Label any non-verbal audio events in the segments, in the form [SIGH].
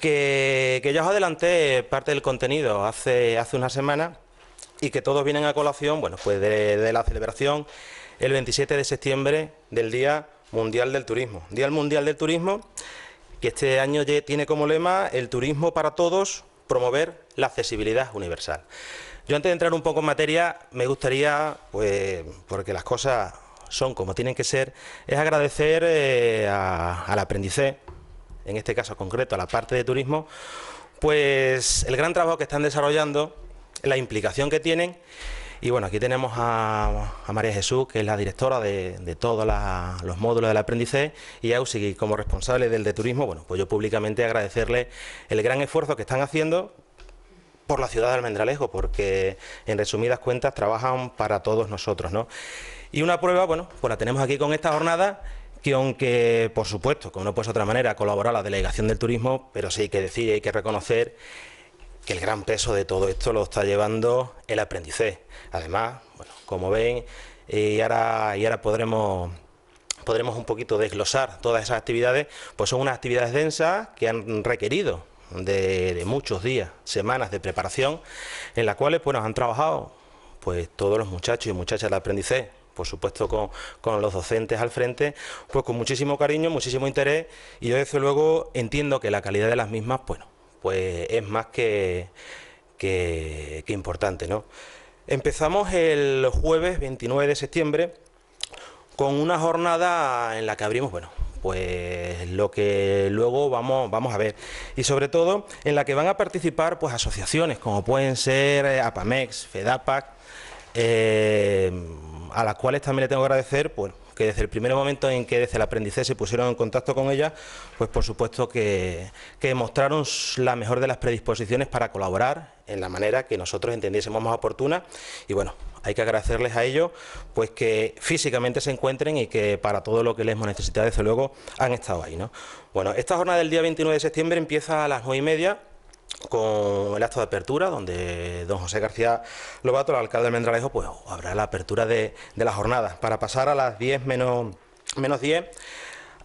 que, que, ya os adelanté parte del contenido hace, hace una semana y que todos vienen a colación bueno, pues de, la celebración el 27 de septiembre del Día Mundial del Turismo. Día Mundial del Turismo que este año tiene como lema el turismo para todos, promover la accesibilidad universal. Yo antes de entrar un poco en materia, me gustaría, pues, porque las cosas son como tienen que ser, es agradecer eh, al aprendiz en este caso concreto a la parte de turismo, pues el gran trabajo que están desarrollando, la implicación que tienen. Y bueno, aquí tenemos a, María Jesús, que es la directora de, todos los módulos del aprendizaje, y a como responsable del de turismo. Bueno, pues yo públicamente agradecerle el gran esfuerzo que están haciendo por la ciudad de Almendralejo, porque en resumidas cuentas trabajan para todos nosotros. Y una prueba, bueno, pues la tenemos aquí con esta jornada que, por supuesto, como no puede ser otra manera, colaborar la delegación del turismo, pero sí hay que decir y hay que reconocer que el gran peso de todo esto lo está llevando el aprendizaje. Además, bueno, como ven, eh, y ahora, y ahora podremos podremos un poquito desglosar todas esas actividades, pues son unas actividades densas que han requerido de, muchos días, semanas de preparación, en las cuales pues, han trabajado pues todos los muchachos y muchachas de aprendizaje, por supuesto con, los docentes al frente, pues con muchísimo cariño, muchísimo interés y yo desde luego entiendo que la calidad de las mismas, bueno, pues es más que, que, importante, ¿no? Empezamos el jueves 29 de septiembre con una jornada en la que abrimos, bueno, pues lo que luego vamos, vamos a ver. Y sobre todo en la que van a participar pues asociaciones como pueden ser eh, APAMEX, FEDAPAC, eh, a las cuales también le tengo que agradecer pues, que desde el primer momento en que desde el aprendizaje se pusieron en contacto con ellas, pues por supuesto que, que mostraron la mejor de las predisposiciones para colaborar en la manera que nosotros entendiésemos más oportuna y bueno, hay que agradecerles a ellos pues que físicamente se encuentren y que para todo lo que les hemos necesitado desde luego han estado ahí. ¿no? Bueno, esta jornada del día 29 de septiembre empieza a las 9 y media con el acto de apertura, donde don José García Lobato, el alcalde de Mendralejo, pues habrá la apertura de, la jornada, para pasar a las 10 menos, menos 10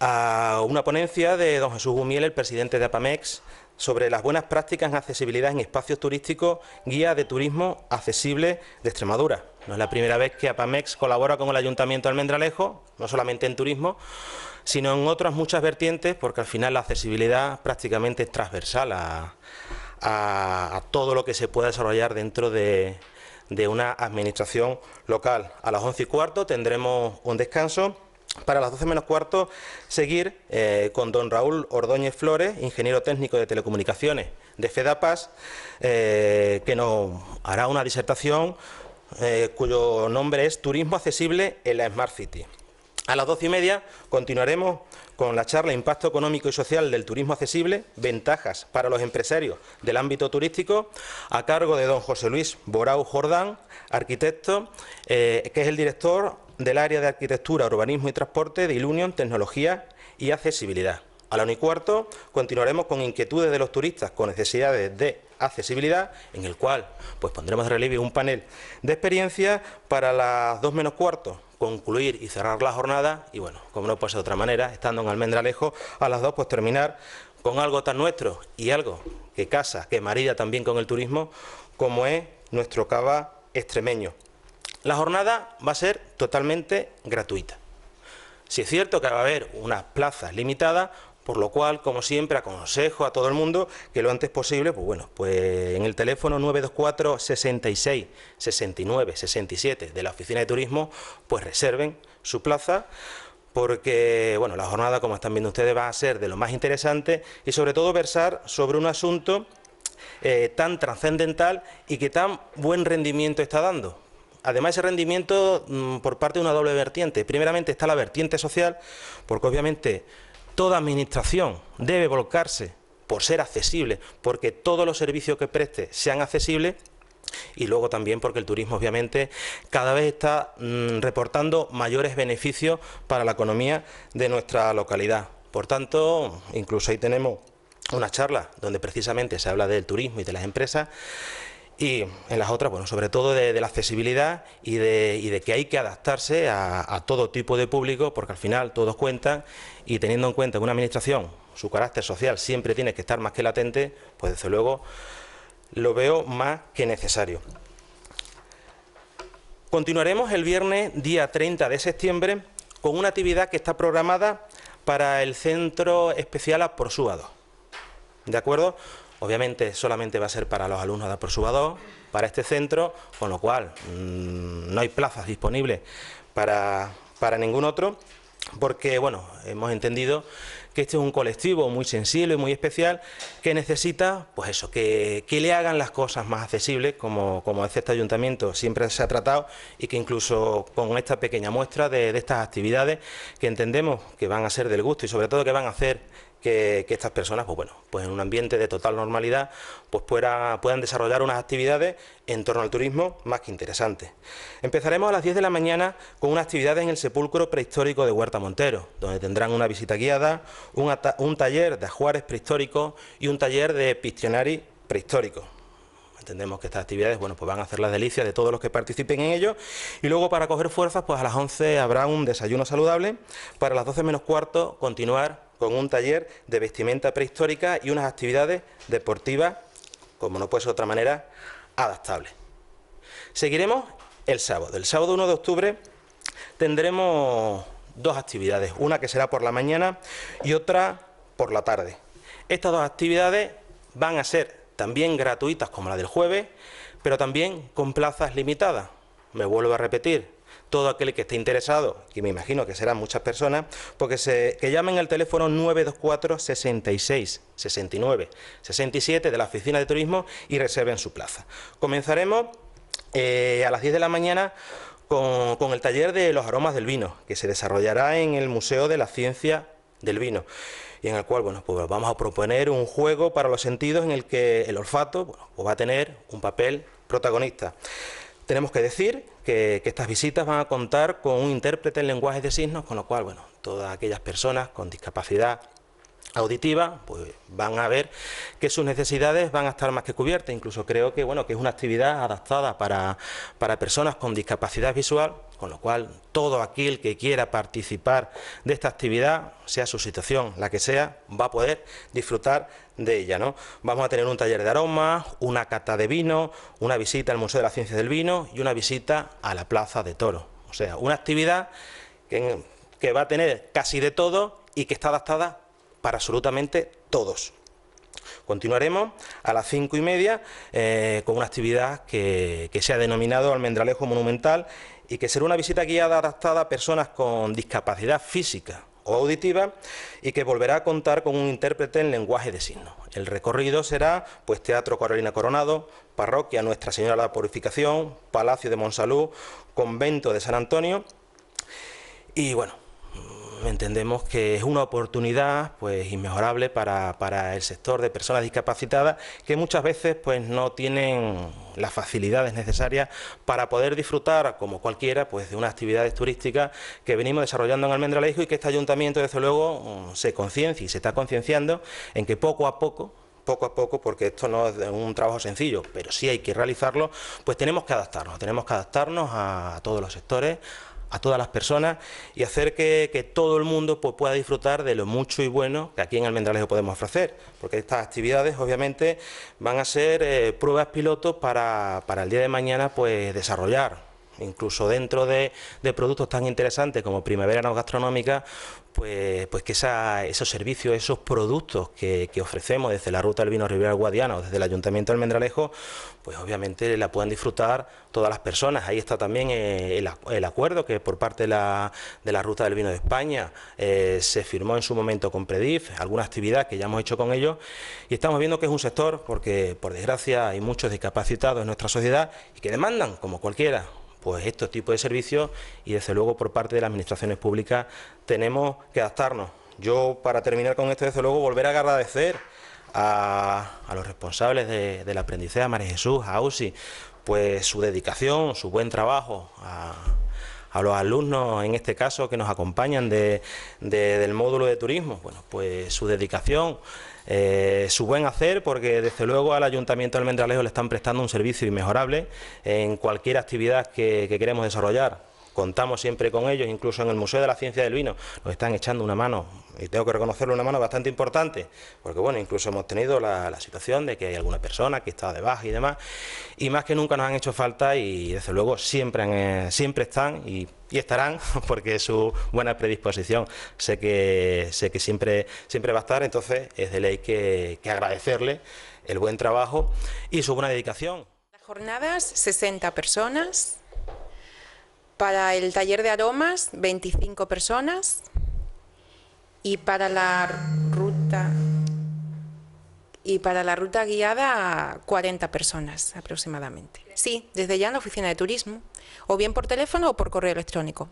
a una ponencia de don Jesús Gumiel, el presidente de APAMEX, sobre las buenas prácticas en accesibilidad en espacios turísticos, guía de turismo accesible de Extremadura. No es la primera vez que APAMEX colabora con el Ayuntamiento de Almendralejo, no solamente en turismo, sino en otras muchas vertientes, porque al final la accesibilidad prácticamente es transversal a, todo lo que se pueda desarrollar dentro de, una administración local. A las once y cuarto tendremos un descanso. Para las 12 menos cuarto, seguir eh, con don Raúl Ordóñez Flores, ingeniero técnico de telecomunicaciones de FEDAPAS, eh, que nos hará una disertación eh, cuyo nombre es Turismo Accesible en la Smart City. A las doce y media continuaremos con la charla Impacto Económico y Social del Turismo Accesible, Ventajas para los Empresarios del Ámbito Turístico, a cargo de don José Luis Borau Jordán, arquitecto, eh, que es el director del área de Arquitectura, Urbanismo y Transporte de Ilunion Tecnología y Accesibilidad. A la cuarto continuaremos con inquietudes de los turistas con necesidades de accesibilidad, en el cual pues pondremos de relieve un panel de experiencia para las dos menos cuarto concluir y cerrar la jornada y bueno, como no puede ser de otra manera, estando en Almendralejo a las dos pues terminar con algo tan nuestro y algo que casa, que marida también con el turismo como es nuestro cava extremeño. La jornada va a ser totalmente gratuita. Si es cierto que va a haber unas plazas limitadas, por lo cual, como siempre, aconsejo a todo el mundo que lo antes posible, pues bueno, pues en el teléfono 924 66 69 67 de la Oficina de Turismo, pues reserven su plaza porque bueno, la jornada, como están viendo ustedes, va a ser de lo más interesante y sobre todo versar sobre un asunto eh, tan trascendental y que tan buen rendimiento está dando. Además, ese rendimiento mm, por parte de una doble vertiente. Primeramente está la vertiente social, porque obviamente toda administración debe volcarse por ser accesible, porque todos los servicios que preste sean accesibles y luego también porque el turismo obviamente cada vez está mm, reportando mayores beneficios para la economía de nuestra localidad. Por tanto, incluso ahí tenemos una charla donde precisamente se habla del turismo y de las empresas y en las otras, bueno, sobre todo de, la accesibilidad y de, que hay que adaptarse a, todo tipo de público, porque al final todos cuentan y teniendo en cuenta que una administración, su carácter social siempre tiene que estar más que latente, pues desde luego lo veo más que necesario. Continuaremos el viernes, día 30 de septiembre, con una actividad que está programada para el Centro Especial a Súbado. ¿De acuerdo? Obviamente solamente va a ser para los alumnos de Aprosuba para este centro, con lo cual mm, no hay plazas disponibles para, para ningún otro, porque bueno, hemos entendido que este es un colectivo muy sensible, y muy especial, que necesita, pues eso, que, le hagan las cosas más accesibles, como, como hace este ayuntamiento, siempre se ha tratado, y que incluso con esta pequeña muestra de, de estas actividades, que entendemos que van a ser del gusto y sobre todo que van a hacer que, estas personas, pues bueno, pues en un ambiente de total normalidad, pues puedan desarrollar unas actividades en torno al turismo más que interesantes. Empezaremos a las 10 de la mañana con una actividad en el sepulcro prehistórico de Huerta Montero, donde tendrán una visita guiada, un, taller de ajuares prehistóricos y un taller de Pistionari prehistóricos entendemos que estas actividades bueno, pues van a hacer las delicias de todos los que participen en ello y luego para coger fuerzas pues a las 11 habrá un desayuno saludable, para las 12 menos cuarto continuar con un taller de vestimenta prehistórica y unas actividades deportivas, como no puede ser de otra manera, adaptables. Seguiremos el sábado. El sábado 1 de octubre tendremos dos actividades, una que será por la mañana y otra por la tarde. Estas dos actividades van a ser también gratuitas como la del jueves, pero también con plazas limitadas. Me vuelvo a repetir, todo aquel que esté interesado, que me imagino que serán muchas personas, porque se, que llamen al teléfono 924 66 69 67 de la Oficina de Turismo y reserven su plaza. Comenzaremos eh, a las 10 de la mañana con, el taller de los aromas del vino, que se desarrollará en el Museo de la Ciencia del Vino y en el cual bueno, pues vamos a proponer un juego para los sentidos en el que el olfato pues va a tener un papel protagonista. Tenemos que decir que, estas visitas van a contar con un intérprete en lenguaje de signos, con lo cual, bueno, todas aquellas personas con discapacidad auditiva, pues van a ver que sus necesidades van a estar más que cubiertas. Incluso creo que, bueno, que es una actividad adaptada para, para personas con discapacidad visual, con lo cual, todo aquel que quiera participar de esta actividad, sea su situación la que sea, va a poder disfrutar de ella. ¿no? Vamos a tener un taller de aromas, una cata de vino, una visita al Museo de la Ciencia del Vino y una visita a la Plaza de Toro. O sea, una actividad que, va a tener casi de todo y que está adaptada para absolutamente todos. Continuaremos a las cinco y media eh, con una actividad que, que, se ha denominado Almendralejo Monumental y que será una visita guiada adaptada a personas con discapacidad física o auditiva y que volverá a contar con un intérprete en lenguaje de signos. El recorrido será pues Teatro Carolina Coronado, Parroquia Nuestra Señora de la Purificación, Palacio de Monsalud, Convento de San Antonio y bueno, entendemos que es una oportunidad pues inmejorable para, para, el sector de personas discapacitadas que muchas veces pues no tienen las facilidades necesarias para poder disfrutar como cualquiera pues de unas actividades turísticas que venimos desarrollando en Almendralejo y que este ayuntamiento desde luego mm, se conciencia y se está concienciando en que poco a poco poco a poco, porque esto no es un trabajo sencillo, pero sí hay que realizarlo, pues tenemos que adaptarnos, tenemos que adaptarnos a todos los sectores, a todas las personas y hacer que, todo el mundo pues, pueda disfrutar de lo mucho y bueno que aquí en Almendralejo podemos ofrecer, porque estas actividades obviamente van a ser eh, pruebas piloto para, el día de mañana pues, desarrollar incluso dentro de, de, productos tan interesantes como Primavera no Gastronómica, pues, pues, que esos servicios, esos productos que, ofrecemos desde la Ruta del Vino Rivera Guadiana o desde el Ayuntamiento de Mendralejo, pues obviamente la puedan disfrutar todas las personas. Ahí está también eh, el, acuerdo que por parte de la, Ruta del Vino de España eh, se firmó en su momento con Predif, alguna actividad que ya hemos hecho con ellos, y estamos viendo que es un sector porque por desgracia hay muchos discapacitados en nuestra sociedad y que demandan, como cualquiera, pues estos tipos de servicios y desde luego por parte de las administraciones públicas tenemos que adaptarnos. Yo para terminar con esto desde luego volver a agradecer a, los responsables de, del aprendizaje, a María Jesús, a UCI, pues su dedicación, su buen trabajo, a los alumnos, en este caso, que nos acompañan de, del módulo de turismo. Bueno, pues su dedicación, eh, su buen hacer, porque desde luego al Ayuntamiento de Almendralejo le están prestando un servicio inmejorable en cualquier actividad que, que queremos desarrollar contamos siempre con ellos, incluso en el Museo de la Ciencia del Vino nos están echando una mano, y tengo que reconocerle una mano bastante importante, porque bueno, incluso hemos tenido la, situación de que hay alguna persona que está de baja y demás, y más que nunca nos han hecho falta y desde luego siempre, eh, siempre están y estarán [LAUGHS] porque su buena predisposición sé que sé que siempre siempre va a estar entonces es de ley que, que agradecerle el buen trabajo y su buena dedicación las jornadas 60 personas para el taller de aromas, 25 personas. Y para la ruta y para la ruta guiada 40 personas aproximadamente. Sí, desde ya en la oficina de turismo, o bien por teléfono o por correo electrónico.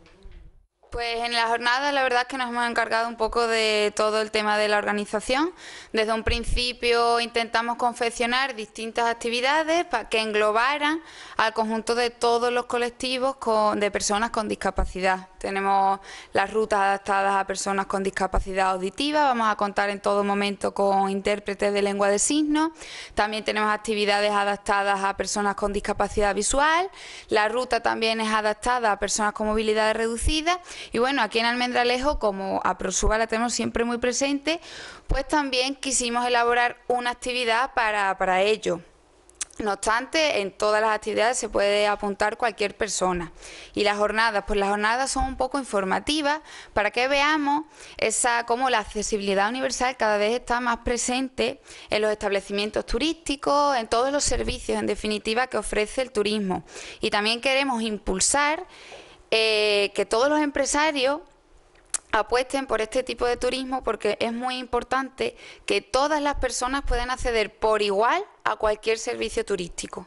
Pues en la jornada la verdad es que nos hemos encargado un poco de todo el tema de la organización. Desde un principio intentamos confeccionar distintas actividades para que englobaran al conjunto de todos los colectivos de personas con discapacidad. Tenemos las rutas adaptadas a personas con discapacidad auditiva, vamos a contar en todo momento con intérpretes de lengua de signos, también tenemos actividades adaptadas a personas con discapacidad visual, la ruta también es adaptada a personas con movilidad reducida y bueno, aquí en Almendralejo, como a Prosuba la tenemos siempre muy presente, pues también quisimos elaborar una actividad para, ello. No obstante, en todas las actividades se puede apuntar cualquier persona. Y las jornadas, pues las jornadas son un poco informativas para que veamos esa cómo la accesibilidad universal cada vez está más presente en los establecimientos turísticos, en todos los servicios en definitiva que ofrece el turismo. Y también queremos impulsar eh, que todos los empresarios apuesten por este tipo de turismo porque es muy importante que todas las personas puedan acceder por igual a cualquier servicio turístico.